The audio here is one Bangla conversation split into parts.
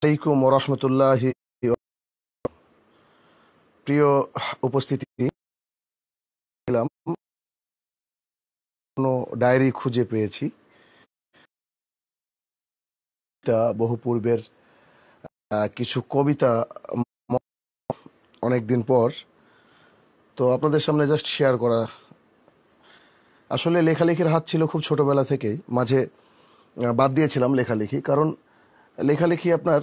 প্রিয় উপস্থিতি ডায়েরি খুঁজে পেয়েছি তা বহু পূর্বের কিছু কবিতা অনেকদিন পর তো আপনাদের সামনে জাস্ট শেয়ার করা আসলে লেখালেখির হাত ছিল খুব ছোটবেলা থেকেই মাঝে বাদ দিয়েছিলাম লেখালেখি কারণ লেখালেখি আপনার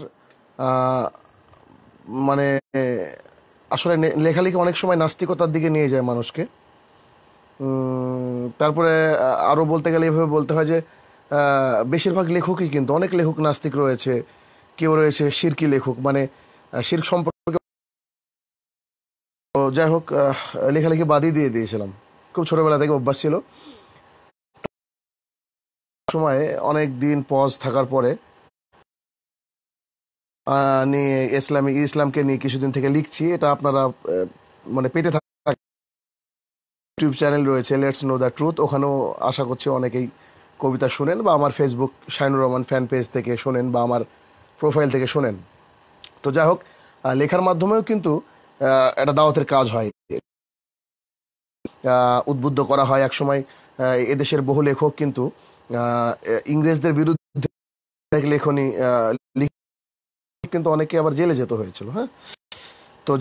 মানে আসলে লেখালেখি অনেক সময় নাস্তিকতার দিকে নিয়ে যায় মানুষকে তারপরে আরও বলতে গেলে এভাবে বলতে হয় যে বেশিরভাগ লেখকই কিন্তু অনেক লেখক নাস্তিক রয়েছে কেউ রয়েছে শিরকি লেখক মানে শির্ক সম্পর্কে যাই হোক লেখালেখি বাদই দিয়ে দিয়েছিলাম খুব ছোটোবেলা থেকে অভ্যাস ছিল সময় অনেক দিন পজ থাকার পরে নিয়ে ইসলামী ইসলামকে নিয়ে কিছুদিন থেকে লিখছি এটা আপনারা মানে পেতে ইউটিউব চ্যানেল রয়েছে লেটস নো দ্য ট্রুথ ওখানেও আশা করছি অনেকেই কবিতা শোনেন বা আমার Facebook Shainur Rahman fan page থেকে শোনেন বা আমার প্রোফাইল থেকে শোনেন তো যাই হোক লেখার মাধ্যমেও কিন্তু একটা দাওয়াতের কাজ হয় উদ্বুদ্ধ করা হয় একসময় এদেশের বহু লেখক কিন্তু ইংরেজদের বিরুদ্ধে লেখনী কিন্তু অনেকে আবার জেলে যেতে হয়েছিল হ্যাঁ তো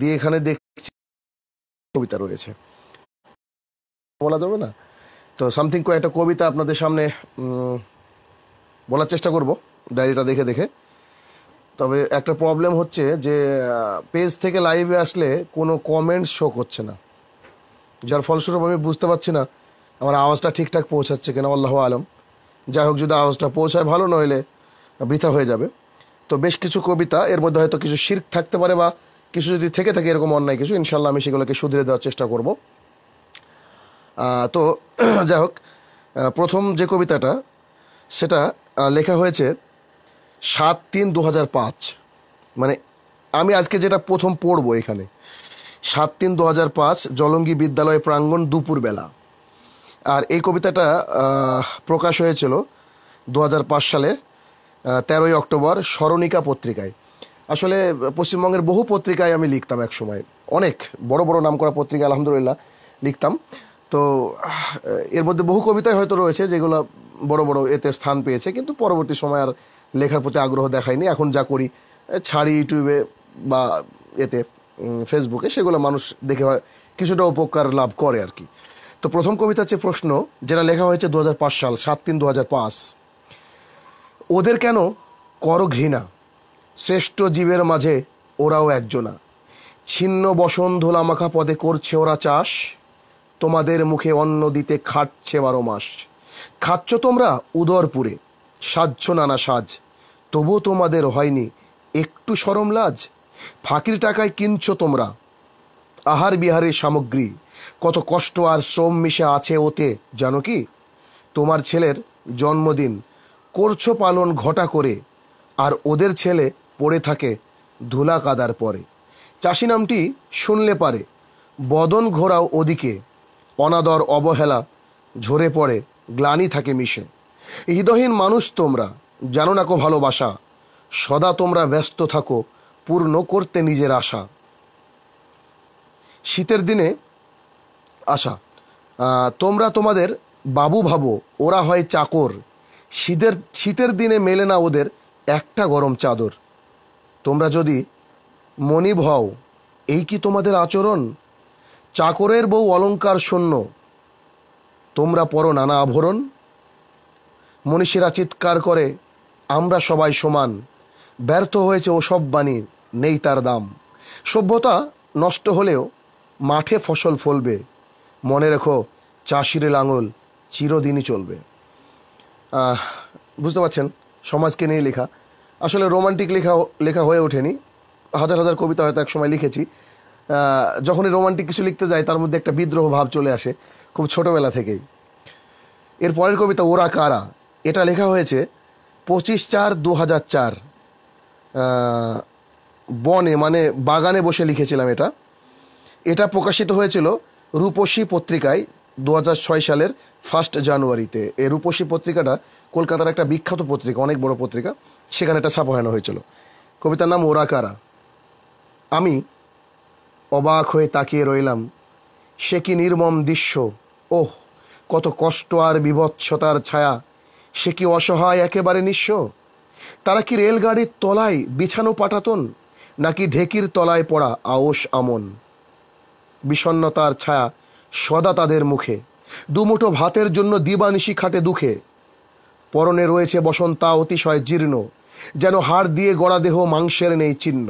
দিয়ে এখানে দেখছি কবিতা রয়েছে বলা যাবে না তো সামথিং কয়েকটা কবিতা আপনাদের সামনে বলার চেষ্টা করব ডায়েরিটা দেখে দেখে তবে একটা প্রবলেম হচ্ছে যে পেজ থেকে লাইভে আসলে কোনো কমেন্ট শো করছে না যার ফলস্বরূপ আমি বুঝতে পারছি না আমার আওয়াজটা ঠিকঠাক পৌঁছাচ্ছে কিনা আল্লাহ আলম যাই হোক যদি আওয়াজটা পৌঁছায় ভালো নইলে বৃথা হয়ে যাবে তো বেশ কিছু কবিতা এর মধ্যে হয়তো কিছু শির্ক থাকতে পারে বা কিছু যদি থেকে থাকে এরকম অন্যায় কিছু ইনশাল্লাহ আমি সেগুলোকে শুধরে দেওয়ার চেষ্টা করব তো যাই হোক প্রথম যে কবিতাটা সেটা লেখা হয়েছে সাত তিন দু পাঁচ মানে আমি আজকে যেটা প্রথম পড়বো এখানে সাত তিন দু হাজার পাঁচ জলঙ্গি বিদ্যালয় প্রাঙ্গণ দুপুরবেলা আর এই কবিতাটা প্রকাশ হয়েছিল দু সালে তেরোই অক্টোবর স্মরণিকা পত্রিকায় আসলে পশ্চিমবঙ্গের বহু পত্রিকায় আমি লিখতাম এক সময় অনেক বড় বড় নাম করা পত্রিকা আলহামদুলিল্লাহ লিখতাম তো এর মধ্যে বহু কবিতাই হয়তো রয়েছে যেগুলো বড় বড় এতে স্থান পেয়েছে কিন্তু পরবর্তী সময় আর লেখার প্রতি আগ্রহ দেখায়নি এখন যা করি ছাড়ি ইউটিউবে বা এতে ফেসবুকে সেগুলো মানুষ দেখে কিছুটা উপকার লাভ করে আর কি তো প্রথম কবিতা হচ্ছে প্রশ্ন যেটা লেখা হয়েছে দু সাল সাত তিন দু ওদের কেন কর ঘৃণা শ্রেষ্ঠ জীবের মাঝে ওরাও একজনা ছিন্ন বসন ধোলামাখা পদে করছে ওরা চাষ তোমাদের মুখে অন্ন দিতে খাটছে বারো মাস খাচ্ছ তোমরা উদরপুরে সাজছ নানা সাজ তবু তোমাদের হয়নি একটু সরম লাজ ফাঁকির টাকায় কিনছ তোমরা আহার বিহারের সামগ্রী কত কষ্ট আর শ্রম মিশে আছে ওতে জানো কি তোমার ছেলের জন্মদিন করছো পালন ঘটা করে আর ওদের ছেলে পড়ে থাকে ধুলা কাদার পরে চাষি নামটি শুনলে পারে বদন ঘোরাও ওদিকে অনাদর অবহেলা ঝরে পড়ে গ্লানি থাকে মিশে হৃদহীন মানুষ তোমরা জানো না কো ভালোবাসা সদা তোমরা ব্যস্ত থাকো পূর্ণ করতে নিজের আশা শীতের দিনে আশা তোমরা তোমাদের বাবু ভাবো ওরা হয় চাকর শীতের শীতের দিনে মেলে না ওদের একটা গরম চাদর তোমরা যদি মনিব হও এই কি তোমাদের আচরণ চাকরের বউ অলঙ্কার শূন্য তোমরা পরো নানা আভরণ মনীষীরা চিৎকার করে আমরা সবাই সমান ব্যর্থ হয়েছে ওসব বাণী নেই তার দাম সভ্যতা নষ্ট হলেও মাঠে ফসল ফলবে মনে রেখো চাষির লাঙল চিরদিনই চলবে বুঝতে পারছেন সমাজকে নিয়ে লেখা আসলে রোমান্টিক লেখা লেখা হয়ে ওঠেনি হাজার হাজার কবিতা হয়তো এক সময় লিখেছি যখনই রোমান্টিক কিছু লিখতে যায় তার মধ্যে একটা বিদ্রোহ ভাব চলে আসে খুব ছোটোবেলা থেকেই এর পরের কবিতা ওরা কারা এটা লেখা হয়েছে পঁচিশ চার দু হাজার চার বনে মানে বাগানে বসে লিখেছিলাম এটা এটা প্রকাশিত হয়েছিল রূপসী পত্রিকায় দু সালের ফার্স্ট জানুয়ারিতে এই রূপসী পত্রিকাটা কলকাতার একটা বিখ্যাত পত্রিকা অনেক বড় পত্রিকা সেখানে একটা ছাপানো হয়েছিল কবিতার নাম ওরাকারা আমি অবাক হয়ে তাকিয়ে রইলাম সে কি নির্মম দৃশ্য ওহ কত কষ্ট আর বিভৎসতার ছায়া সে কি অসহায় একেবারে নিঃস্ব তারা কি রেলগাড়ির তলায় বিছানো পাঠাতন নাকি ঢেকির তলায় পড়া আওস আমন বিষণ্নতার ছায়া সদা তাদের মুখে দুমুঠো ভাতের জন্য দিবানিশি খাটে দুঃখে পরনে রয়েছে বসন্তা অতিশয় জীর্ণ যেন হাড় দিয়ে গড়া দেহ মাংসের নেই চিহ্ন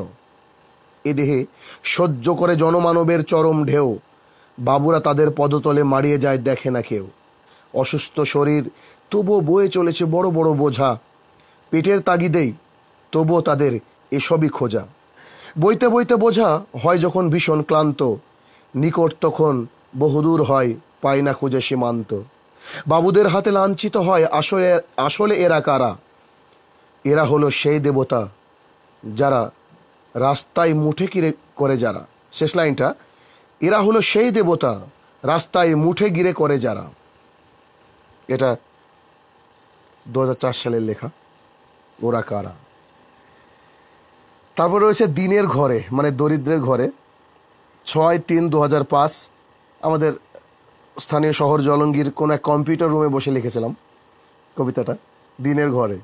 এ দেহে সহ্য করে জনমানবের চরম ঢেউ বাবুরা তাদের পদতলে মারিয়ে যায় দেখে না কেউ অসুস্থ শরীর তবুও বয়ে চলেছে বড় বড় বোঝা পেটের তাগিদেই তবুও তাদের এসবই খোঁজা বইতে বইতে বোঝা হয় যখন ভীষণ ক্লান্ত নিকট তখন বহুদূর হয় পায় না খুঁজে সীমান্ত বাবুদের হাতে লাঞ্ছিত হয় আসলে আসলে এরা কারা এরা হলো সেই দেবতা যারা রাস্তায় মুঠে কিরে করে যারা শেষ লাইনটা এরা হলো সেই দেবতা রাস্তায় মুঠে গিরে করে যারা এটা দু সালের লেখা ওরা কারা তারপর রয়েছে দিনের ঘরে মানে দরিদ্রের ঘরে ছয় তিন দু হাজার পাঁচ আমাদের স্থানীয় শহর জলঙ্গির কোনো এক কম্পিউটার রুমে বসে লিখেছিলাম কবিতাটা দিনের ঘরে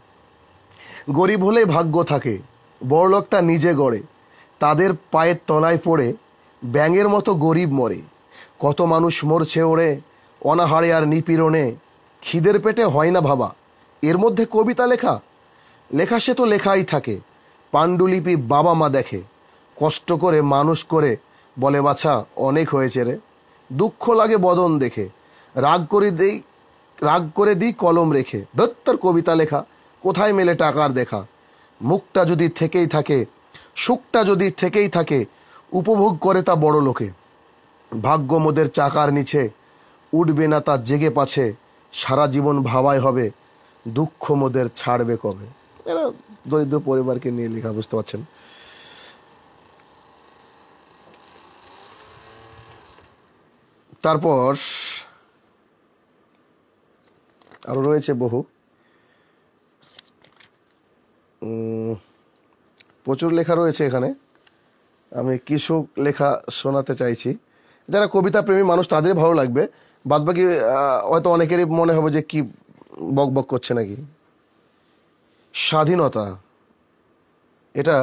গরিব হলে ভাগ্য থাকে বড়লোকটা নিজে গড়ে তাদের পায়ের তলায় পড়ে ব্যাঙের মতো গরিব মরে কত মানুষ মরছে ওড়ে অনাহারে আর নিপীড়নে খিদের পেটে হয় না ভাবা এর মধ্যে কবিতা লেখা লেখা সে তো লেখাই থাকে পাণ্ডুলিপি বাবা মা দেখে কষ্ট করে মানুষ করে বলে বাছা অনেক হয়েছে রে দুঃখ লাগে বদন দেখে রাগ করে দেই রাগ করে দিই কলম রেখে দত্তর কবিতা লেখা কোথায় মেলে টাকার দেখা মুখটা যদি থেকেই থাকে সুখটা যদি থেকেই থাকে উপভোগ করে তা বড় লোকে ভাগ্য মোদের চাকার নিচে উঠবে না তার জেগে পাছে সারা জীবন ভাবাই হবে দুঃখ মোদের ছাড়বে কবে এরা দরিদ্র পরিবারকে নিয়ে লেখা বুঝতে পারছেন তারপর আরও রয়েছে বহু প্রচুর লেখা রয়েছে এখানে আমি কিছু লেখা শোনাতে চাইছি যারা কবিতা প্রেমী মানুষ তাদেরই ভালো লাগবে বাদবাকি হয়তো অনেকেরই মনে হবে যে কি বক বক করছে নাকি স্বাধীনতা এটা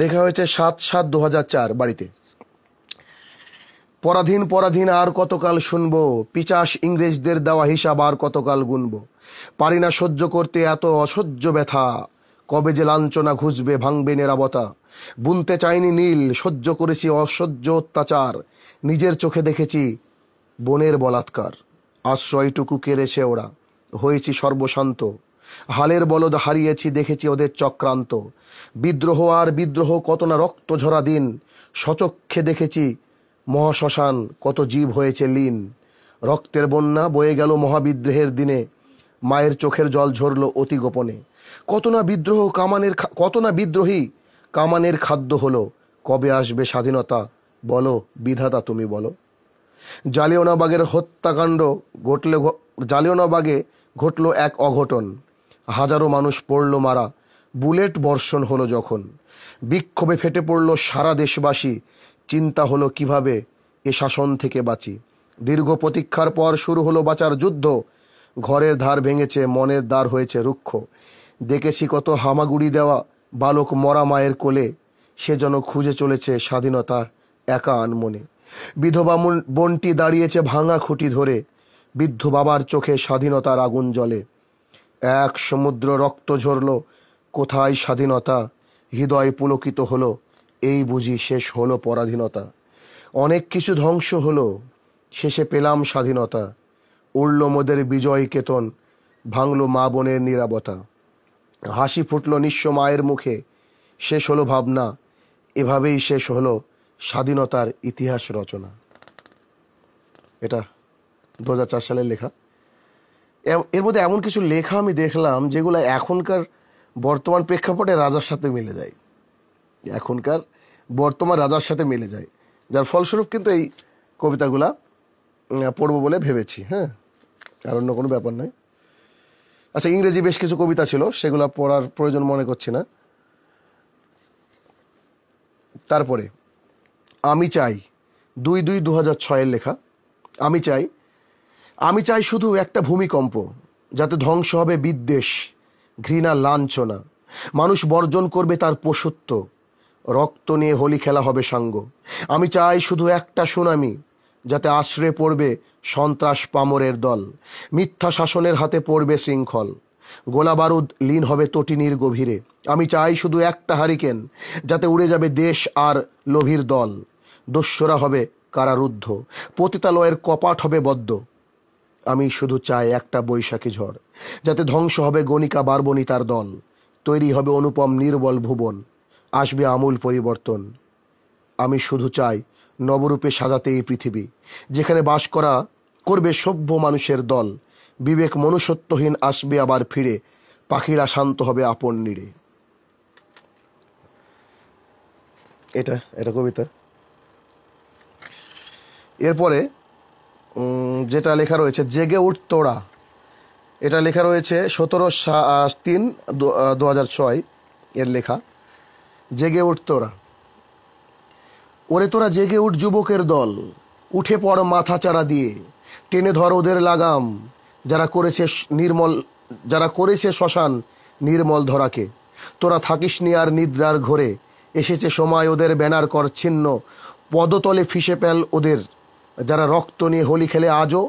লেখা হয়েছে সাত সাত দু বাড়িতে পরাধীন পরাধীন আর কতকাল শুনব পিচাস ইংরেজদের দেওয়া হিসাব আর কতকাল গুনব পারি না সহ্য করতে এত অসহ্য ব্যথা কবে যে লাঞ্ছনা ঘুষবে ভাঙবে নিরাবতা বুনতে চাইনি নীল সহ্য করেছি অসহ্য অত্যাচার নিজের চোখে দেখেছি বনের বলাৎকার আশ্রয়টুকু কেড়েছে ওরা হয়েছি সর্বশান্ত হালের বলদ হারিয়েছি দেখেছি ওদের চক্রান্ত বিদ্রোহ আর বিদ্রোহ কত না রক্ত ঝরা দিন সচক্ষে দেখেছি মহাশ্মশান কত জীব হয়েছে লীন রক্তের বন্যা বয়ে গেল মহাবিদ্রোহের দিনে মায়ের চোখের জল ঝরল অতি গোপনে কত না বিদ্রোহ কামানের কত না বিদ্রোহী কামানের খাদ্য হলো কবে আসবে স্বাধীনতা বলো বিধাতা তুমি বলো জালিওনাবাগের হত্যাকাণ্ড ঘটলে জালিওনাবাগে ঘটল এক অঘটন হাজারো মানুষ পড়ল মারা বুলেট বর্ষণ হলো যখন বিক্ষোভে ফেটে পড়ল সারা দেশবাসী চিন্তা হলো কিভাবে এ শাসন থেকে বাঁচি দীর্ঘ প্রতীক্ষার পর শুরু হলো বাঁচার যুদ্ধ ঘরের ধার ভেঙেছে মনের দ্বার হয়েছে রুক্ষ দেখেছি কত হামাগুড়ি দেওয়া বালক মরা মায়ের কোলে সে যেন খুঁজে চলেছে স্বাধীনতা একা আনমনে বিধবা বনটি দাঁড়িয়েছে ভাঙা খুঁটি ধরে বৃদ্ধ বাবার চোখে স্বাধীনতার আগুন জলে এক সমুদ্র রক্ত ঝরল কোথায় স্বাধীনতা হৃদয় পুলকিত হলো এই বুঝি শেষ হলো পরাধীনতা অনেক কিছু ধ্বংস হলো শেষে পেলাম স্বাধীনতা উড়ল মোদের বিজয় কেতন ভাঙল মা বোনের নিরাপতা হাসি ফুটল নিঃস্ব মায়ের মুখে শেষ হলো ভাবনা এভাবেই শেষ হলো স্বাধীনতার ইতিহাস রচনা এটা দু হাজার সালের লেখা এর মধ্যে এমন কিছু লেখা আমি দেখলাম যেগুলো এখনকার বর্তমান প্রেক্ষাপটে রাজার সাথে মিলে যায় এখনকার বর্তমান রাজার সাথে মিলে যায় যার ফলস্বরূপ কিন্তু এই কবিতাগুলা পড়ব বলে ভেবেছি হ্যাঁ আর অন্য কোনো ব্যাপার নয় আচ্ছা ইংরেজি বেশ কিছু কবিতা ছিল সেগুলো পড়ার প্রয়োজন মনে করছি না তারপরে আমি চাই দুই দুই দু হাজার ছয়ের লেখা আমি চাই আমি চাই শুধু একটা ভূমিকম্প যাতে ধ্বংস হবে বিদ্বেষ ঘৃণা লাঞ্ছনা মানুষ বর্জন করবে তার পশুত্ব রক্ত নিয়ে হোলি খেলা হবে সাঙ্গ আমি চাই শুধু একটা সুনামি যাতে আশ্রে পড়বে সন্ত্রাস পামরের দল মিথ্যা শাসনের হাতে পড়বে শৃঙ্খল গোলা বারুদ লীন হবে তটিনীর গভীরে আমি চাই শুধু একটা হারিকেন যাতে উড়ে যাবে দেশ আর লোভীর দল দস্যরা হবে কারারুদ্ধ পতিতালয়ের কপাট হবে বদ্ধ আমি শুধু চাই একটা বৈশাখী ঝড় যাতে ধ্বংস হবে গণিকা বার্বণী তার দল তৈরি হবে অনুপম নির্বল ভুবন আসবে আমূল পরিবর্তন আমি শুধু চাই নবরূপে সাজাতে এই পৃথিবী যেখানে বাস করা করবে সভ্য মানুষের দল বিবেক মনুষ্যত্বহীন আসবে আবার ফিরে পাখিরা শান্ত হবে আপন নিড়ে এটা এটা কবিতা এরপরে যেটা লেখা রয়েছে জেগে উঠ তোড়া এটা লেখা রয়েছে সতেরো সা তিন দু হাজার ছয় এর লেখা জেগে উঠ তোরা ওরে তোরা জেগে উঠ যুবকের দল উঠে পড় মাথা চাড়া দিয়ে টেনে ধর ওদের লাগাম যারা করেছে নির্মল যারা করেছে শ্মশান নির্মল ধরাকে তোরা থাকিস নি আর নিদ্রার ঘরে এসেছে সময় ওদের ব্যানার কর ছিন্ন পদতলে ফিসে প্যাল ওদের যারা রক্ত নিয়ে হোলি খেলে আজও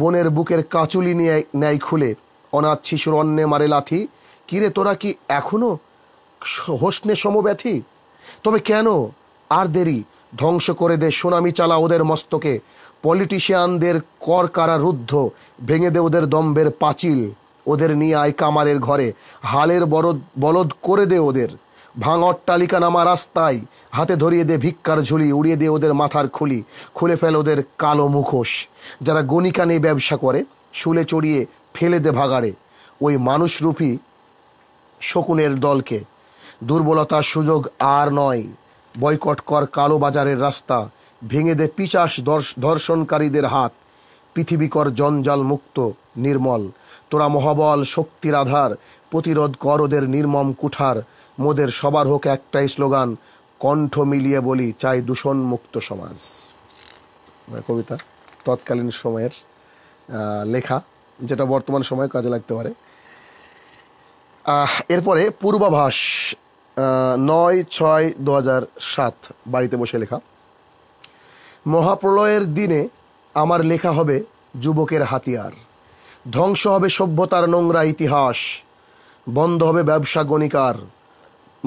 বনের বুকের কাচুলি নিয়ে নেয় খুলে অনাথ শিশুর অন্যে মারে লাথি কিরে তোরা কি এখনও হোসনে সমব্যথি তবে কেন আর দেরি ধ্বংস করে দে সুনামি চালা ওদের মস্তকে পলিটিশিয়ানদের কর কারা রুদ্ধ ভেঙে দে ওদের দম্ভের পাঁচিল ওদের নিয়ে আয় কামারের ঘরে হালের বরদ বলদ করে দে ওদের ভাঙ অট্টালিকা নামা রাস্তায় হাতে ধরিয়ে দে ভিক্ষার ঝুলি উড়িয়ে দে ওদের মাথার খুলি খুলে ফেল ওদের কালো মুখোশ যারা গণিকা নিয়ে ব্যবসা করে শুলে চড়িয়ে ফেলে দে ভাগাড়ে ওই মানুষরূপী শকুনের দলকে দুর্বলতার সুযোগ আর নয় বয়কট কর কালো বাজারের রাস্তা ভেঙে দে পিচাস ধর্ষণকারীদের হাত পৃথিবীকর জঞ্জাল মুক্ত নির্মল তোরা মহাবল শক্তির আধার প্রতিরোধ কর ওদের নির্মম কুঠার মোদের সবার হোক একটাই স্লোগান কণ্ঠ মিলিয়ে বলি চাই দূষণ মুক্ত সমাজ কবিতা তৎকালীন সময়ের লেখা যেটা বর্তমান সময়ে কাজে লাগতে পারে এরপরে পূর্বাভাস নয় ছয় দু সাত বাড়িতে বসে লেখা মহাপ্রলয়ের দিনে আমার লেখা হবে যুবকের হাতিয়ার ধ্বংস হবে সভ্যতার নোংরা ইতিহাস বন্ধ হবে ব্যবসা গণিকার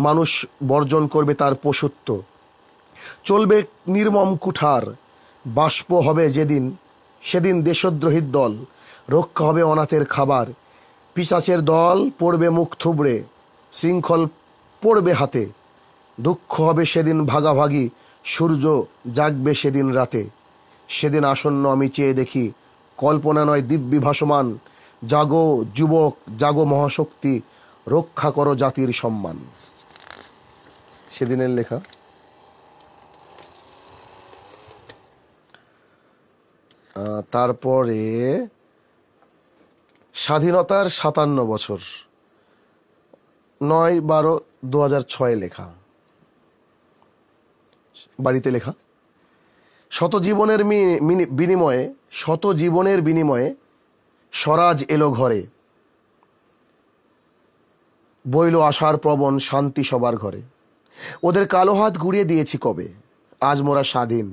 মানুষ বর্জন করবে তার পশুত্ব চলবে নির্মম কুঠার বাষ্প হবে যেদিন সেদিন দেশদ্রোহীর দল রক্ষা হবে অনাথের খাবার পিসাচের দল পড়বে মুখ থুবড়ে শৃঙ্খল পড়বে হাতে দুঃখ হবে সেদিন ভাগাভাগি সূর্য জাগবে সেদিন রাতে সেদিন আসন্ন আমি চেয়ে দেখি কল্পনা নয় দিব্যি ভাসমান জাগো যুবক জাগো মহাশক্তি রক্ষা করো জাতির সম্মান সেদিনের লেখা তারপরে স্বাধীনতার সাতান্ন বছর নয় বারো দু হাজার লেখা বাড়িতে লেখা শত জীবনের বিনিময়ে শত জীবনের বিনিময়ে স্বরাজ এলো ঘরে বইল আশার প্রবণ শান্তি সবার ঘরে ওদের কালো হাত গুড়িয়ে দিয়েছি কবে আজ মোরা স্বাধীন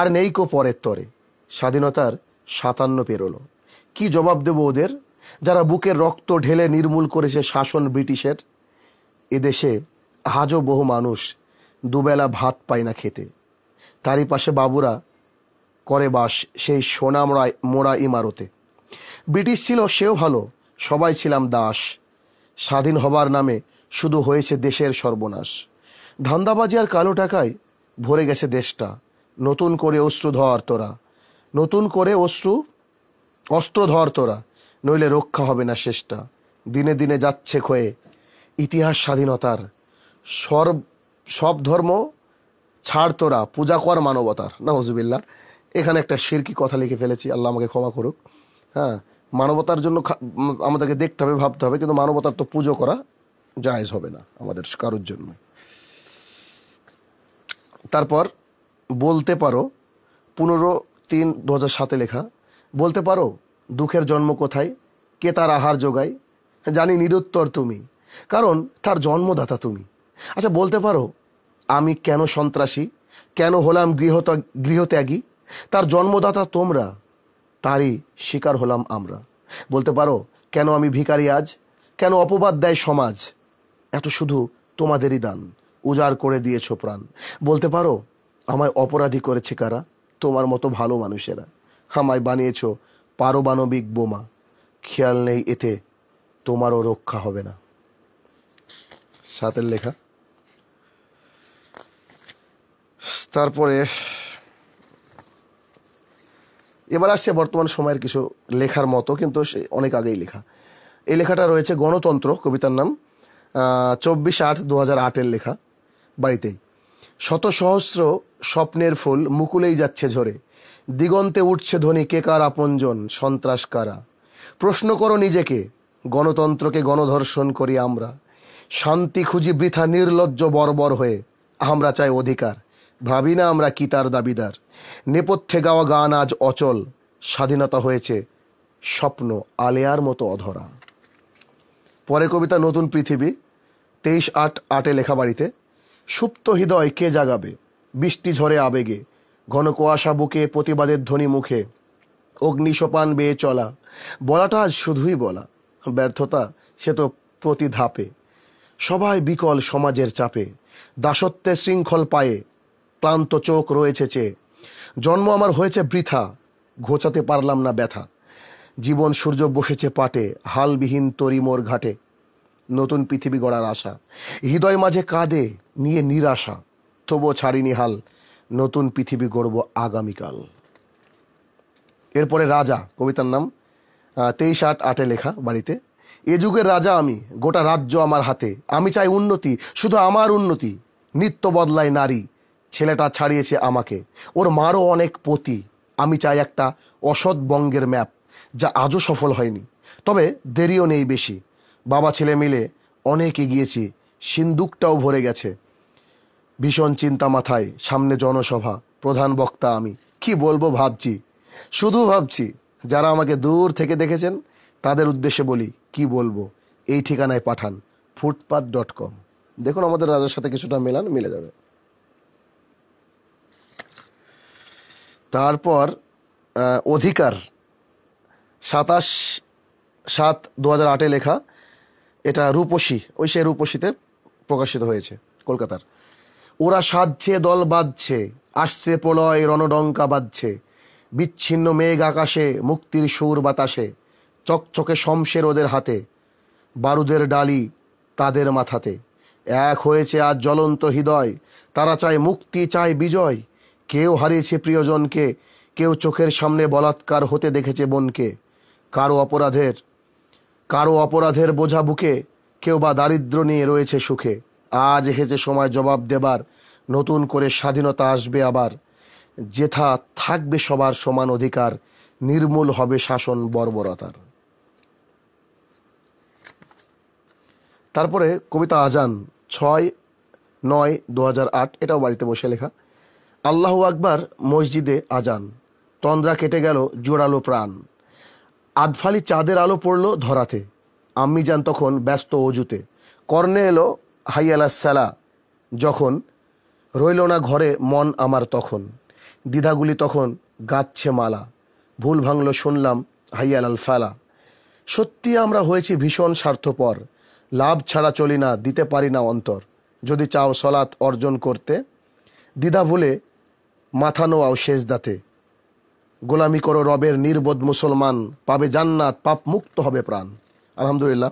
আর নেই কো পরের তরে স্বাধীনতার সাতান্ন পেরোলো কি জবাব দেব ওদের যারা বুকের রক্ত ঢেলে নির্মূল করেছে শাসন ব্রিটিশের এদেশে আজও বহু মানুষ দুবেলা ভাত পায় না খেতে তারই পাশে বাবুরা করে বাস সেই সোনামড়ায় মোড়া ইমারতে ব্রিটিশ ছিল সেও ভালো সবাই ছিলাম দাস স্বাধীন হবার নামে শুধু হয়েছে দেশের সর্বনাশ ধান্দাবাজি আর কালো টাকায় ভরে গেছে দেশটা নতুন করে অশ্রু ধর তোরা নতুন করে অশ্রু অস্ত্র ধর তোরা নইলে রক্ষা হবে না শেষটা দিনে দিনে যাচ্ছে ক্ষয়ে ইতিহাস স্বাধীনতার সর্ব সব ধর্ম ছাড় তোরা পূজা কর মানবতার না হজুবিল্লা এখানে একটা শিরকি কথা লিখে ফেলেছি আল্লাহ আমাকে ক্ষমা করুক হ্যাঁ মানবতার জন্য আমাদেরকে দেখতে হবে ভাবতে হবে কিন্তু মানবতার তো পুজো করা জায়েজ হবে না আমাদের কারোর জন্য তারপর বলতে পারো পনেরো তিন দু হাজার সাতে লেখা বলতে পারো দুঃখের জন্ম কোথায় কে তার আহার জোগায় জানি নিরুত্তর তুমি কারণ তার জন্মদাতা তুমি আচ্ছা বলতে পারো আমি কেন সন্ত্রাসী কেন হলাম গৃহত গৃহত্যাগী তার জন্মদাতা তোমরা তারই শিকার হলাম আমরা বলতে পারো কেন আমি ভিকারি আজ কেন অপবাদ দেয় সমাজ এত শুধু তোমাদেরই দান উজাড় করে দিয়েছ প্রাণ বলতে পারো আমায় অপরাধী করেছে কারা তোমার মতো ভালো মানুষেরা আমায় বানিয়েছ পারমাণবিক বোমা খেয়াল নেই এতে তোমারও রক্ষা হবে না সাতের লেখা তারপরে এবার আসছে বর্তমান সময়ের কিছু লেখার মতো কিন্তু অনেক আগেই লেখা এই লেখাটা রয়েছে গণতন্ত্র কবিতার নাম চব্বিশ আট দু হাজার আটের লেখা বাড়িতেই শত সহস্র স্বপ্নের ফুল মুকুলেই যাচ্ছে ঝরে দিগন্তে উঠছে ধ্বনি কে কার আপনজন সন্ত্রাস কারা প্রশ্ন করো নিজেকে গণতন্ত্রকে গণধর্ষণ করি আমরা শান্তি খুঁজি বৃথা নির্লজ্জ বর্বর হয়ে আমরা চাই অধিকার ভাবি না আমরা কি তার দাবিদার নেপথ্যে গাওয়া গান আজ অচল স্বাধীনতা হয়েছে স্বপ্ন আলেয়ার মতো অধরা পরে কবিতা নতুন পৃথিবী তেইশ আট আটে লেখা বাড়িতে সুপ্ত হৃদয় কে জাগাবে বৃষ্টি ঝরে আবেগে ঘন কুয়াশা বুকে প্রতিবাদের ধ্বনি মুখে অগ্নিশোপান বেয়ে চলা বলাটা আজ শুধুই বলা ব্যর্থতা সে তো প্রতি ধাপে সবাই বিকল সমাজের চাপে দাসত্বে শৃঙ্খল পায়ে ক্লান্ত চোখ রয়েছে চেয়ে জন্ম আমার হয়েছে বৃথা ঘোচাতে পারলাম না ব্যথা জীবন সূর্য বসেছে পাটে হালবিহীন তরি মোর ঘাটে নতুন পৃথিবী গড়ার আশা হৃদয় মাঝে কাঁদে নিয়ে নিরাশা তবুও ছাড়িনি হাল নতুন পৃথিবী গড়ব আগামীকাল এরপরে রাজা কবিতার নাম তেইশ আট আটে লেখা বাড়িতে এ যুগের রাজা আমি গোটা রাজ্য আমার হাতে আমি চাই উন্নতি শুধু আমার উন্নতি নিত্য বদলায় নারী ছেলেটা ছাড়িয়েছে আমাকে ওর মারও অনেক পতি আমি চাই একটা অসৎ বঙ্গের ম্যাপ যা আজও সফল হয়নি তবে দেরিও নেই বেশি বাবা ছেলে মিলে অনেক এগিয়েছি সিন্দুকটাও ভরে গেছে ভীষণ চিন্তা মাথায় সামনে জনসভা প্রধান বক্তা আমি কি বলবো ভাবছি শুধু ভাবছি যারা আমাকে দূর থেকে দেখেছেন তাদের উদ্দেশ্যে বলি কি বলবো এই ঠিকানায় পাঠান ফুটপাথ ডট কম দেখুন আমাদের রাজার সাথে কিছুটা মেলান মিলে যাবে তারপর অধিকার সাতাশ সাত দু হাজার আটে লেখা এটা রূপসী ওই সে রূপসীতে প্রকাশিত হয়েছে কলকাতার ওরা সাজছে দল বাঁধছে আসছে প্রলয় রণডঙ্কা বাঁধছে বিচ্ছিন্ন মেঘ আকাশে মুক্তির সুর বাতাসে চকচকে শমশের ওদের হাতে বারুদের ডালি তাদের মাথাতে এক হয়েছে আজ জ্বলন্ত হৃদয় তারা চায় মুক্তি চায় বিজয় কেউ হারিয়েছে প্রিয়জনকে কেউ চোখের সামনে বলাৎকার হতে দেখেছে বোনকে কারো অপরাধের কারো অপরাধের বোঝা বুকে কেউ বা দারিদ্র নিয়ে রয়েছে সুখে আজ এসেছে সময় জবাব দেবার নতুন করে স্বাধীনতা আসবে আবার যেথা থাকবে সবার সমান অধিকার নির্মূল হবে শাসন বর্বরতার তারপরে কবিতা আজান ছয় নয় দু আট এটাও বাড়িতে বসে লেখা আল্লাহ আকবার মসজিদে আজান তন্দ্রা কেটে গেল জোড়ালো প্রাণ আদফালি চাঁদের আলো পড়ল ধরাতে আম্মি যান তখন ব্যস্ত অজুতে কর্ণে এলো হাই সালা যখন রইল না ঘরে মন আমার তখন দ্বিধাগুলি তখন গাচ্ছে মালা ভুল ভাঙল শুনলাম হাইয়াল আল ফালা সত্যি আমরা হয়েছি ভীষণ স্বার্থপর লাভ ছাড়া চলি না দিতে পারি না অন্তর যদি চাও সলাৎ অর্জন করতে দিদা ভুলে মাথা নোয়াও শেষ দাঁতে গোলামি করো রবের নির্বোধ মুসলমান পাবে জান্নাত পাপ মুক্ত হবে প্রাণ আলহামদুলিল্লাহ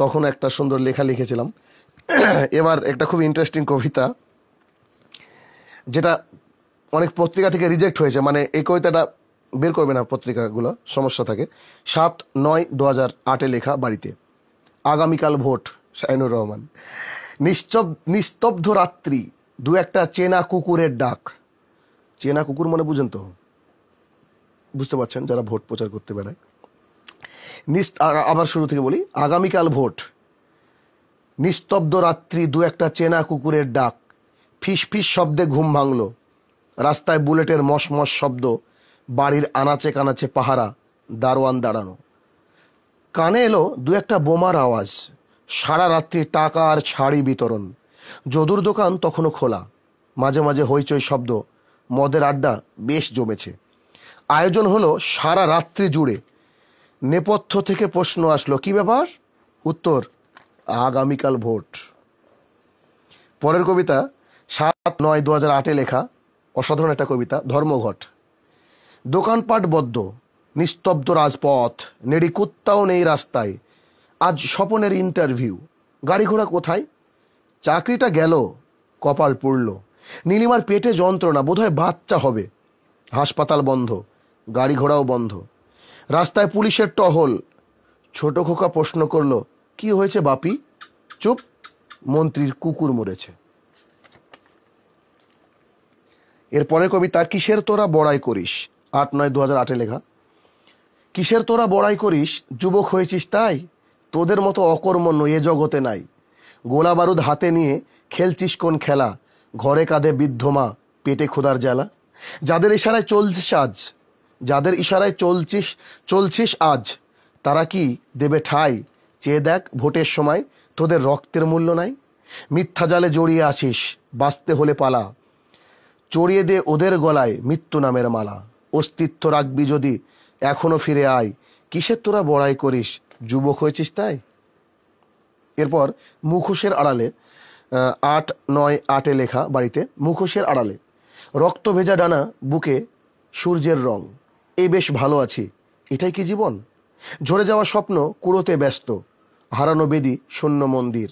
তখন একটা সুন্দর লেখা লিখেছিলাম এবার একটা খুব ইন্টারেস্টিং কবিতা যেটা অনেক পত্রিকা থেকে রিজেক্ট হয়েছে মানে এই কবিতাটা বের করবে না পত্রিকাগুলো সমস্যা থাকে সাত নয় দু হাজার আটে লেখা বাড়িতে আগামীকাল ভোট শাহিনুর রহমান নিশ্চব নিস্তব্ধ রাত্রি দু একটা চেনা কুকুরের ডাক চেনা কুকুর মানে বুঝেন তো বুঝতে পারছেন যারা ভোট প্রচার করতে বেড়ায় নিস আবার শুরু থেকে বলি আগামীকাল ভোট নিস্তব্ধ রাত্রি দু একটা চেনা কুকুরের ডাক ফিস ফিস শব্দে ঘুম ভাঙল রাস্তায় বুলেটের মশমশ শব্দ বাড়ির আনাচে কানাচে পাহারা দারোয়ান দাঁড়ানো কানে এলো দু একটা বোমার আওয়াজ সারা রাত্রি টাকা আর শাড়ি বিতরণ যদুর দোকান তখনও খোলা মাঝে মাঝে হইচই শব্দ মদের আড্ডা বেশ জমেছে আয়োজন হলো সারা রাত্রি জুড়ে নেপথ্য থেকে প্রশ্ন আসলো কি ব্যাপার উত্তর আগামীকাল ভোট পরের কবিতা সাত নয় দু হাজার আটে লেখা অসাধারণ একটা কবিতা ধর্মঘট দোকানপাট বদ্ধ নিস্তব্ধ রাজপথ নেড়িকুত্তাও নেই রাস্তায় আজ স্বপনের ইন্টারভিউ গাড়ি ঘোড়া কোথায় চাকরিটা গেল কপাল পড়ল নীলিমার পেটে যন্ত্রণা বোধহয় বাচ্চা হবে হাসপাতাল বন্ধ গাড়ি ঘোড়াও বন্ধ রাস্তায় পুলিশের টহল ছোট খোকা প্রশ্ন করল কি হয়েছে বাপি চুপ মন্ত্রীর কুকুর মরেছে এরপরে কবিতা কিসের তোরা বড়াই করিস আট নয় দু হাজার আটে লেখা কিসের তোরা বড়াই করিস যুবক হয়েছিস তাই তোদের মতো অকর্মণ্য এ জগতে নাই গোলা বারুদ হাতে নিয়ে খেলছিস কোন খেলা ঘরে কাঁধে বিদ্ধমা পেটে খোদার জ্বালা যাদের ইশারায় চলছিস আজ যাদের ইশারায় চলছিস চলছিস আজ তারা কি দেবে ঠাই চেয়ে দেখ ভোটের সময় তোদের রক্তের মূল্য নাই মিথ্যা জালে জড়িয়ে আছিস বাঁচতে হলে পালা চড়িয়ে দে ওদের গলায় মৃত্যু নামের মালা অস্তিত্ব রাখবি যদি এখনো ফিরে আয় কিসের তোরা বড়াই করিস যুবক হয়েছিস তাই এরপর মুখোশের আড়ালে আট নয় আটে লেখা বাড়িতে মুখোশের আড়ালে রক্ত ভেজা ডানা বুকে সূর্যের রং এই বেশ ভালো আছি এটাই কি জীবন ঝরে যাওয়া স্বপ্ন কুড়োতে ব্যস্ত হারানো বেদি শূন্য মন্দির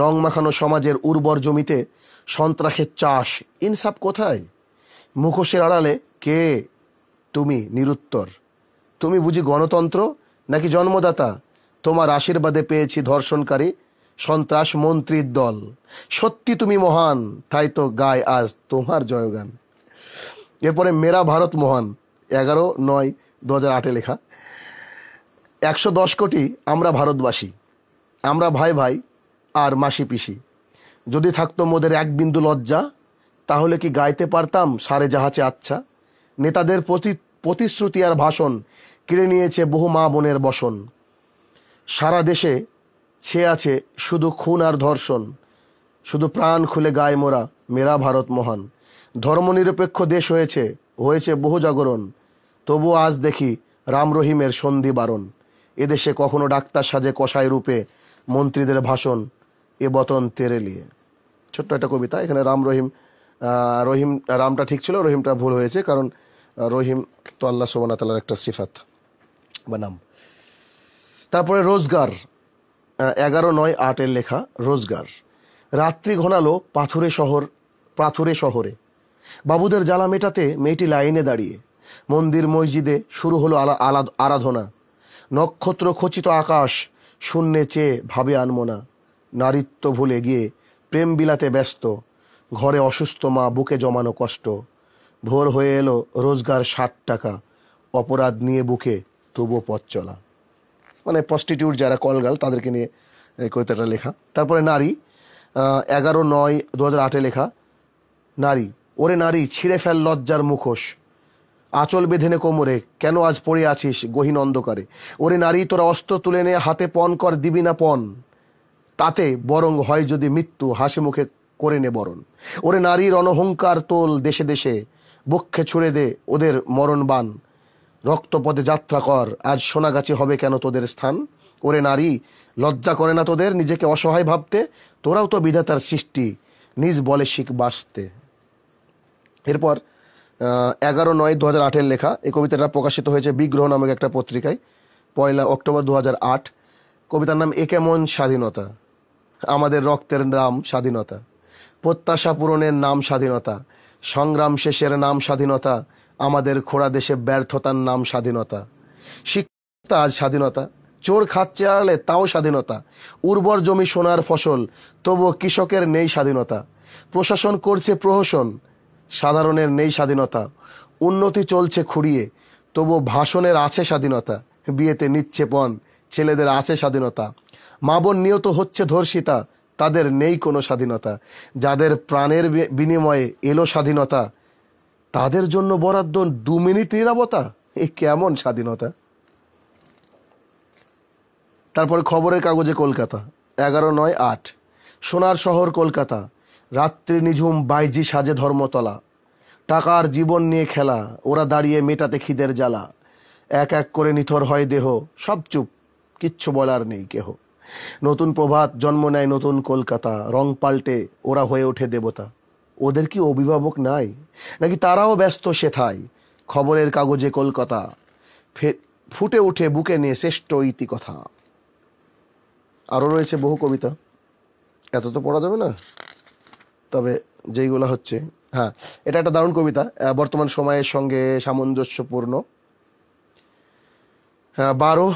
রং মাখানো সমাজের উর্বর জমিতে সন্ত্রাসের চাষ ইনসাফ কোথায় মুখোশের আড়ালে কে তুমি নিরুত্তর তুমি বুঝি গণতন্ত্র নাকি জন্মদাতা তোমার আশীর্বাদে পেয়েছি ধর্ষণকারী সন্ত্রাস মন্ত্রীর দল সত্যি তুমি মহান তাই তো গায় আজ তোমার জয়গান এরপরে মেরা ভারত মহান এগারো নয় দু হাজার আটে লেখা একশো দশ কোটি আমরা ভারতবাসী আমরা ভাই ভাই আর মাসি পিসি যদি থাকতো মোদের এক বিন্দু লজ্জা তাহলে কি গাইতে পারতাম সারে জাহাজে আচ্ছা নেতাদের প্রতি প্রতিশ্রুতি আর ভাষণ কেড়ে নিয়েছে বহু মা বোনের বসন সারা দেশে ছে আছে শুধু খুন আর ধর্ষণ শুধু প্রাণ খুলে গায়ে মোরা মেরা ভারত মহান ধর্মনিরপেক্ষ দেশ হয়েছে হয়েছে বহু জাগরণ তবু আজ দেখি রাম রহিমের সন্ধি বারণ এদেশে কখনো ডাক্তার সাজে কষায় রূপে মন্ত্রীদের ভাষণ এ বতন তেরে লিয়ে ছোট্ট একটা কবিতা এখানে রাম রহিম রহিম রামটা ঠিক ছিল রহিমটা ভুল হয়েছে কারণ রহিম তো আল্লাহ সোবানা তালার একটা সিফাত বানাম তারপরে রোজগার এগারো নয় আটের লেখা রোজগার রাত্রি ঘনালো পাথুরে শহর পাথুরে শহরে বাবুদের জ্বালা মেটাতে মেয়েটি লাইনে দাঁড়িয়ে মন্দির মসজিদে শুরু হলো আলা আরাধনা নক্ষত্র খচিত আকাশ শূন্যে চেয়ে ভাবে আনমোনা নারীত্ব ভুলে গিয়ে প্রেম বিলাতে ব্যস্ত ঘরে অসুস্থ মা বুকে জমানো কষ্ট ভোর হয়ে এলো রোজগার ষাট টাকা অপরাধ নিয়ে বুকে তবুও পথ চলা মানে প্রস্টিটিউট যারা কলগাল তাদেরকে নিয়ে এই কবিতাটা লেখা তারপরে নারী এগারো নয় দু হাজার আটে লেখা নারী ওরে নারী ছিঁড়ে ফেল লজ্জার মুখোশ আঁচল বেঁধে নে কোমরে কেন আজ পড়ে আছিস গহীন অন্ধকারে ওরে নারী তোরা অস্ত্র তুলে নে হাতে পণ কর দিবি না পণ তাতে বরং হয় যদি মৃত্যু হাসি মুখে করে নে বরণ ওরে নারীর অনহংকার তোল দেশে দেশে বক্ষে ছুড়ে দে ওদের মরণ বান রক্তপদে যাত্রা কর আজ সোনাগাছি হবে কেন তোদের স্থান ওরে নারী লজ্জা করে না তোদের নিজেকে অসহায় ভাবতে তোরাও তো বিধাতার সৃষ্টি নিজ বলে শিখ বাঁচতে এরপর এগারো নয় দু হাজার আটের লেখা এই কবিতাটা প্রকাশিত হয়েছে বিগ্রহ নামক একটা পত্রিকায় পয়লা অক্টোবর দু হাজার আট কবিতার নাম এ কেমন স্বাধীনতা আমাদের রক্তের নাম স্বাধীনতা প্রত্যাশা পূরণের নাম স্বাধীনতা সংগ্রাম শেষের নাম স্বাধীনতা আমাদের খোড়া দেশে ব্যর্থতার নাম স্বাধীনতা শিক্ষা আজ স্বাধীনতা চোর খাচ্ছে আড়ালে তাও স্বাধীনতা উর্বর জমি সোনার ফসল তবুও কৃষকের নেই স্বাধীনতা প্রশাসন করছে প্রহসন সাধারণের নেই স্বাধীনতা উন্নতি চলছে খুঁড়িয়ে তবুও ভাষণের আছে স্বাধীনতা বিয়েতে নিচ্ছে পণ ছেলেদের আছে স্বাধীনতা মা বোন নিহত হচ্ছে ধর্ষিতা তাদের নেই কোনো স্বাধীনতা যাদের প্রাণের বিনিময়ে এলো স্বাধীনতা তাদের জন্য বরাদ্দ দু মিনিট নিরাপত্তা এ কেমন স্বাধীনতা তারপরে খবরের কাগজে কলকাতা এগারো নয় আট সোনার শহর কলকাতা রাত্রি নিঝুম বাইজি সাজে ধর্মতলা টাকার জীবন নিয়ে খেলা ওরা দাঁড়িয়ে মেটাতে খিদের জ্বালা এক এক করে নিথর হয় দেহ সব চুপ কিচ্ছু বলার নেই কেহ নতুন প্রভাত জন্ম নেয় নতুন কলকাতা রং পাল্টে ওরা হয়ে ওঠে দেবতা ওদের কি অভিভাবক নাই নাকি তারাও ব্যস্ত সেথায় খবরের কাগজে কলকাতা ফুটে উঠে বুকে নিয়ে শ্রেষ্ঠ ইতিকথা আরও রয়েছে বহু কবিতা এত তো পড়া যাবে না তবে যেইগুলো হচ্ছে হ্যাঁ এটা একটা দারুণ কবিতা বর্তমান সময়ের সঙ্গে সামঞ্জস্যপূর্ণ হ্যাঁ বারো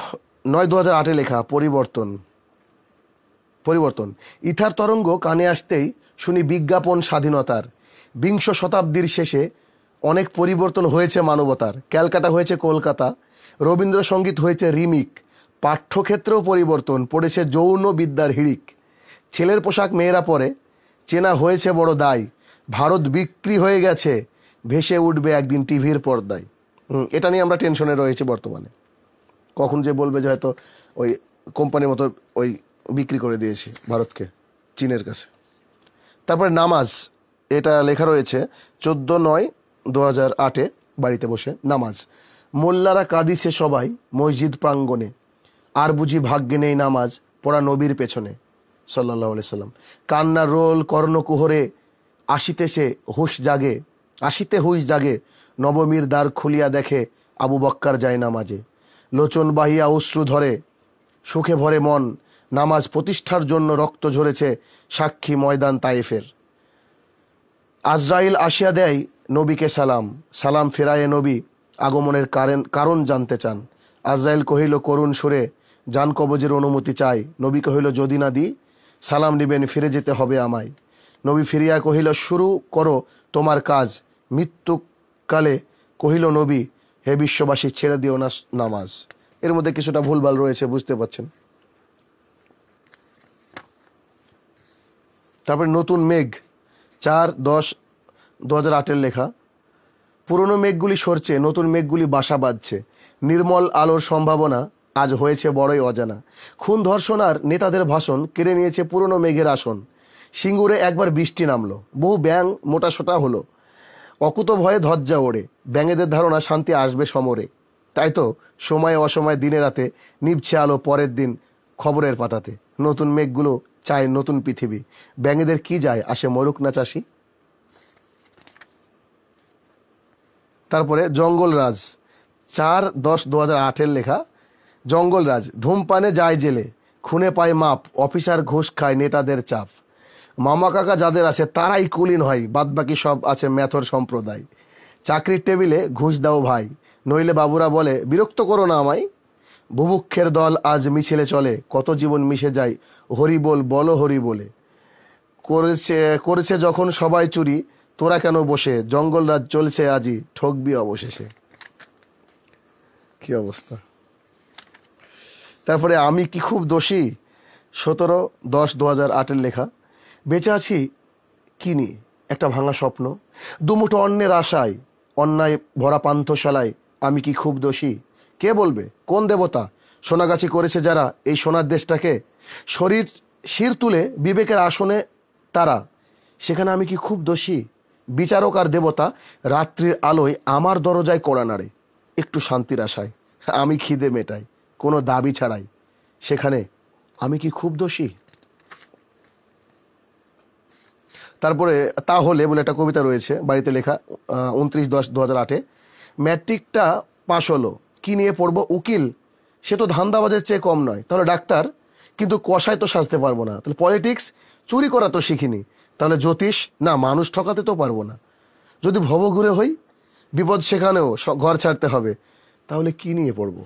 নয় দু হাজার আটে লেখা পরিবর্তন পরিবর্তন ইথার তরঙ্গ কানে আসতেই শুনি বিজ্ঞাপন স্বাধীনতার বিংশ শতাব্দীর শেষে অনেক পরিবর্তন হয়েছে মানবতার ক্যালকাটা হয়েছে কলকাতা রবীন্দ্রসঙ্গীত হয়েছে রিমিক পাঠ্যক্ষেত্রেও পরিবর্তন পড়েছে যৌন বিদ্যার হিড়িক ছেলের পোশাক মেয়েরা পরে চেনা হয়েছে বড় দায় ভারত বিক্রি হয়ে গেছে ভেসে উঠবে একদিন টিভির পর্দায় এটা নিয়ে আমরা টেনশনে রয়েছে বর্তমানে কখন যে বলবে যে হয়তো ওই কোম্পানির মতো ওই বিক্রি করে দিয়েছে ভারতকে চীনের কাছে তারপরে নামাজ এটা লেখা রয়েছে চোদ্দ নয় দু হাজার আটে বাড়িতে বসে নামাজ মোল্লারা কাঁদিছে সবাই মসজিদ প্রাঙ্গণে আর বুঝি ভাগ্যে নেই নামাজ পড়া নবীর পেছনে সাল্লাহ আলি সাল্লাম কান্না রোল কর্ণকুহরে আসিতেছে হুঁশ জাগে আসিতে হুঁশ জাগে নবমীর দ্বার খুলিয়া দেখে আবু বক্কার যায় নামাজে লোচন বাহিয়া অশ্রু ধরে সুখে ভরে মন নামাজ প্রতিষ্ঠার জন্য রক্ত ঝরেছে সাক্ষী ময়দান তায়েফের আজরাইল আসিয়া দেয় নবীকে সালাম সালাম ফেরায়ে নবী আগমনের কারণ কারণ জানতে চান আজরাইল কহিল করুণ সুরে যান কবজের অনুমতি চাই নবী কহিল যদি না দি সালাম নিবেন ফিরে যেতে হবে আমায় নবী ফিরিয়া কহিল শুরু করো তোমার কাজ মৃত্যুকালে কহিল নবী হে বিশ্ববাসী ছেড়ে দিও না নামাজ এর মধ্যে কিছুটা ভুলভাল রয়েছে বুঝতে পারছেন তারপরে নতুন মেঘ চার দশ দু হাজার আটের লেখা পুরনো মেঘগুলি সরছে নতুন মেঘগুলি বাসা বাঁধছে নির্মল আলোর সম্ভাবনা আজ হয়েছে বড়ই অজানা খুন ধর্ষণ আর নেতাদের ভাষণ কেড়ে নিয়েছে পুরনো মেঘের আসন সিঙ্গুরে একবার বৃষ্টি নামলো বহু ব্যাং মোটাসোটা হলো অকুত ভয়ে ধজ্জা ওড়ে ব্যাঙেদের ধারণা শান্তি আসবে সমরে তাই তো সময়ে অসময়ে দিনে রাতে নিভছে আলো পরের দিন খবরের পাতাতে নতুন মেঘগুলো চায় নতুন পৃথিবী ব্যাঙেদের কি যায় আসে মরুক না চাষি তারপরে জঙ্গলরাজ চার দশ দু হাজার আটের লেখা জঙ্গলরাজ ধূমপানে যায় জেলে খুনে পায় মাপ অফিসার ঘুষ খায় নেতাদের চাপ মামা কাকা যাদের আছে তারাই কুলিন হয় বাদবাকি সব আছে ম্যাথর সম্প্রদায় চাকরির টেবিলে ঘুষ দাও ভাই নইলে বাবুরা বলে বিরক্ত করো না আমায় বুভুক্ষের দল আজ মিছিলে চলে কত জীবন মিশে যায় হরি বল বলো হরি বলে করেছে করেছে যখন সবাই চুরি তোরা কেন বসে জঙ্গলরাজ চলছে আজি ঠকবি অবশেষে কি অবস্থা তারপরে আমি কি খুব দোষী সতেরো দশ দু হাজার আটের লেখা বেঁচে আছি কিনি একটা ভাঙা স্বপ্ন দুমুঠো অন্যের আশায় অন্যায় ভরা পান্থশালায় আমি কি খুব দোষী কে বলবে কোন দেবতা সোনাগাছি করেছে যারা এই সোনার দেশটাকে শরীর শির তুলে বিবেকের আসনে তারা সেখানে আমি কি খুব দোষী বিচারক আর দেবতা রাত্রির আলোয় আমার দরজায় কড়া নাড়ে একটু শান্তির আশায় আমি খিদে মেটাই কোনো দাবি ছাড়াই সেখানে আমি কি খুব দোষী তারপরে তাহলে বলে একটা কবিতা রয়েছে বাড়িতে লেখা উনত্রিশ দশ দু হাজার আটে ম্যাট্রিকটা পাশ হলো কি নিয়ে পড়ব উকিল সে তো ধান্দাবাজের চেয়ে কম নয় তাহলে ডাক্তার কিন্তু কষায় তো সাজতে পারবো না তাহলে পলিটিক্স চুরি করা তো শিখিনি তাহলে জ্যোতিষ না মানুষ ঠকাতে তো পারবো না যদি ভবঘুরে হই বিপদ সেখানেও ঘর ছাড়তে হবে তাহলে কি নিয়ে পড়ব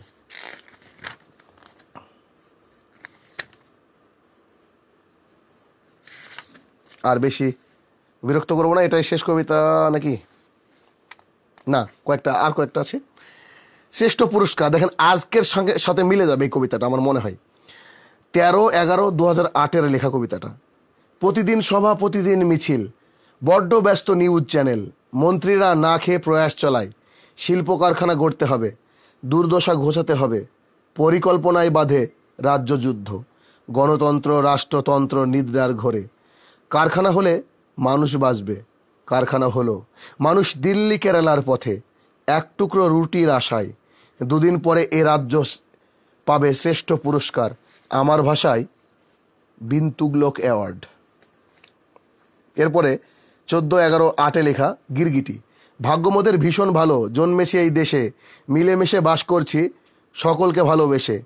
আর বেশি বিরক্ত করবো না এটাই শেষ কবিতা নাকি না কয়েকটা আর কয়েকটা আছে শ্রেষ্ঠ পুরস্কার দেখেন আজকের সঙ্গে সাথে মিলে যাবে এই কবিতাটা আমার মনে হয় তেরো এগারো দু হাজার আটের লেখা কবিতাটা প্রতিদিন সভা প্রতিদিন মিছিল বড্ড ব্যস্ত নিউজ চ্যানেল মন্ত্রীরা না খেয়ে প্রয়াস চলায় শিল্প কারখানা গড়তে হবে দুর্দশা ঘোষাতে হবে পরিকল্পনায় বাঁধে রাজ্যযুদ্ধ গণতন্ত্র রাষ্ট্রতন্ত্র নিদ্রার ঘরে কারখানা হলে মানুষ বাঁচবে কারখানা হলো মানুষ দিল্লি কেরালার পথে এক টুকরো রুটির আশায় দুদিন পরে এ রাজ্য পাবে শ্রেষ্ঠ পুরস্কার আমার ভাষায় বিনতুগলক অ্যাওয়ার্ড এরপরে চোদ্দ এগারো আটে লেখা গিরগিটি ভাগ্যমতের ভীষণ ভালো জন্মেছি এই দেশে মিলেমিশে বাস করছি সকলকে ভালোবেসে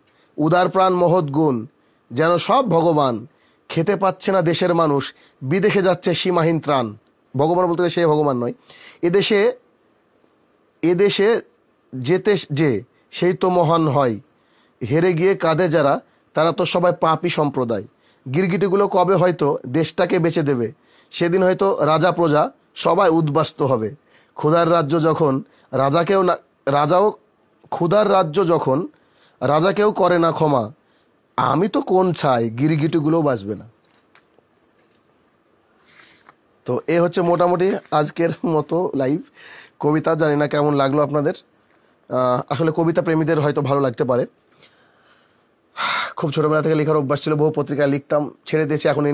উদার প্রাণ মহৎ গুণ যেন সব ভগবান খেতে পাচ্ছে না দেশের মানুষ বিদেশে যাচ্ছে সীমাহীন ত্রাণ ভগবান বলতে সে ভগবান নয় এদেশে এদেশে যেতে যে সেই তো মহান হয় হেরে গিয়ে কাঁদে যারা তারা তো সবাই পাপি সম্প্রদায় গিরগিটিগুলো কবে হয়তো দেশটাকে বেছে দেবে সেদিন হয়তো রাজা প্রজা সবাই উদ্বাস্ত হবে ক্ষুধার রাজ্য যখন রাজাকেও না রাজাও ক্ষুধার রাজ্য যখন রাজাকেও করে না ক্ষমা আমি তো কোন ছাই গিরগিটিগুলোও বাঁচবে না তো এ হচ্ছে মোটামুটি আজকের মতো লাইভ কবিতা জানি না কেমন লাগলো আপনাদের আসলে কবিতা প্রেমীদের হয়তো ভালো লাগতে পারে খুব ছোটোবেলা থেকে লেখার অভ্যাস ছিল বহু পত্রিকায় লিখতাম ছেড়ে দিয়েছি এখন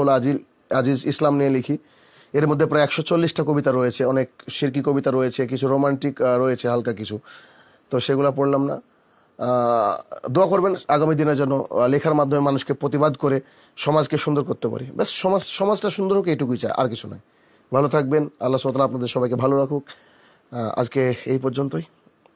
হল আজিজ আজিজ ইসলাম নিয়ে লিখি এর মধ্যে প্রায় একশো চল্লিশটা কবিতা রয়েছে অনেক শিরকি কবিতা রয়েছে কিছু রোমান্টিক রয়েছে হালকা কিছু তো সেগুলো পড়লাম না দোয়া করবেন আগামী দিনের জন্য লেখার মাধ্যমে মানুষকে প্রতিবাদ করে সমাজকে সুন্দর করতে পারি ব্যাস সমাজ সমাজটা সুন্দর হোক এটুকুই চায় আর কিছু নয় ভালো থাকবেন আল্লাহ সোতলা আপনাদের সবাইকে ভালো রাখুক আজকে এই পর্যন্তই